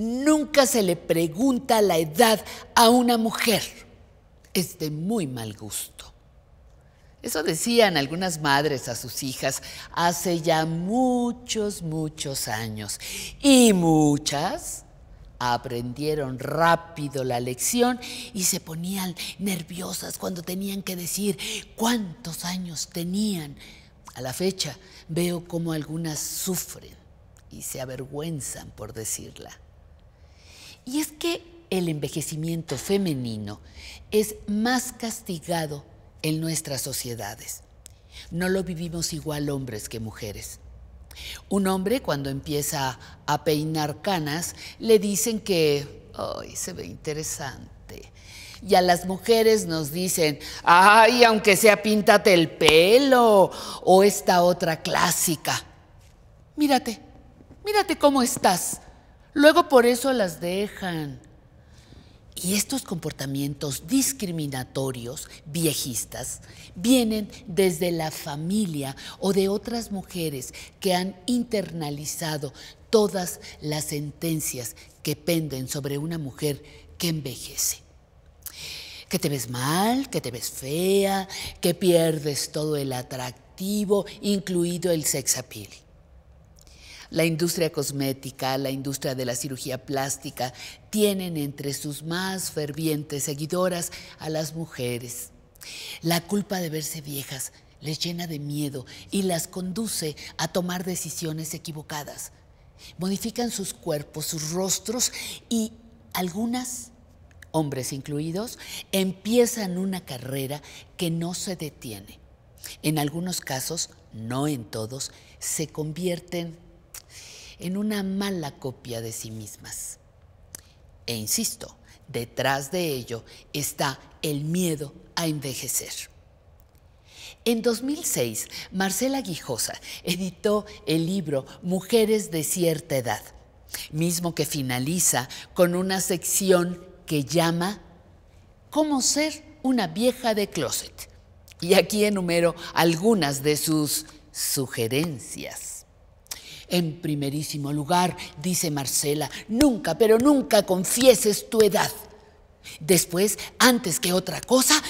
Nunca se le pregunta la edad a una mujer. Es de muy mal gusto. Eso decían algunas madres a sus hijas hace ya muchos, muchos años. Y muchas aprendieron rápido la lección y se ponían nerviosas cuando tenían que decir cuántos años tenían. A la fecha veo cómo algunas sufren y se avergüenzan por decirla. Y es que el envejecimiento femenino es más castigado en nuestras sociedades. No lo vivimos igual hombres que mujeres. Un hombre cuando empieza a peinar canas le dicen que, ¡ay, se ve interesante! Y a las mujeres nos dicen, ¡ay, aunque sea píntate el pelo! O esta otra clásica, mírate, mírate cómo estás Luego por eso las dejan. Y estos comportamientos discriminatorios, viejistas, vienen desde la familia o de otras mujeres que han internalizado todas las sentencias que penden sobre una mujer que envejece. Que te ves mal, que te ves fea, que pierdes todo el atractivo, incluido el sex appeal la industria cosmética, la industria de la cirugía plástica tienen entre sus más fervientes seguidoras a las mujeres. La culpa de verse viejas les llena de miedo y las conduce a tomar decisiones equivocadas. Modifican sus cuerpos, sus rostros y algunas, hombres incluidos, empiezan una carrera que no se detiene. En algunos casos, no en todos, se convierten en una mala copia de sí mismas. E insisto, detrás de ello está el miedo a envejecer. En 2006, Marcela Guijosa editó el libro Mujeres de cierta edad, mismo que finaliza con una sección que llama Cómo ser una vieja de closet. Y aquí enumero algunas de sus sugerencias. En primerísimo lugar, dice Marcela, nunca, pero nunca confieses tu edad. Después, antes que otra cosa,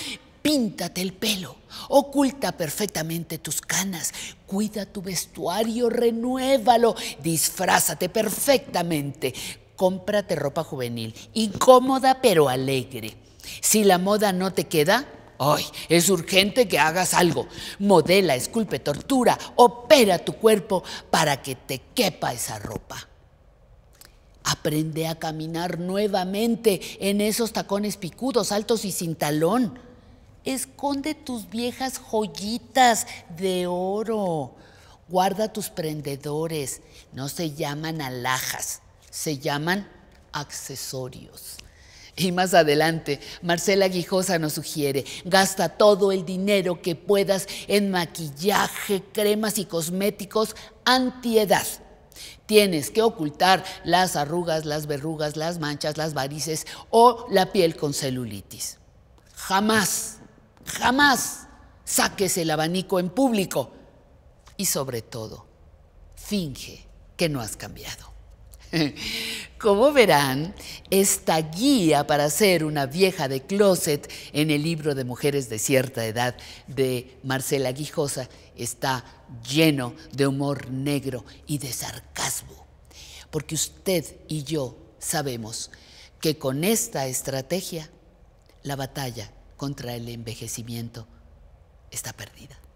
píntate el pelo, oculta perfectamente tus canas, cuida tu vestuario, renuévalo, disfrázate perfectamente, cómprate ropa juvenil, incómoda pero alegre. Si la moda no te queda, Ay, es urgente que hagas algo. Modela, esculpe, tortura, opera tu cuerpo para que te quepa esa ropa. Aprende a caminar nuevamente en esos tacones picudos, altos y sin talón. Esconde tus viejas joyitas de oro. Guarda tus prendedores. No se llaman alhajas, se llaman accesorios. Y más adelante, Marcela Guijosa nos sugiere, gasta todo el dinero que puedas en maquillaje, cremas y cosméticos antiedad. Tienes que ocultar las arrugas, las verrugas, las manchas, las varices o la piel con celulitis. Jamás, jamás saques el abanico en público. Y sobre todo, finge que no has cambiado. Como verán, esta guía para ser una vieja de closet en el libro de Mujeres de cierta edad de Marcela Guijosa está lleno de humor negro y de sarcasmo, porque usted y yo sabemos que con esta estrategia la batalla contra el envejecimiento está perdida.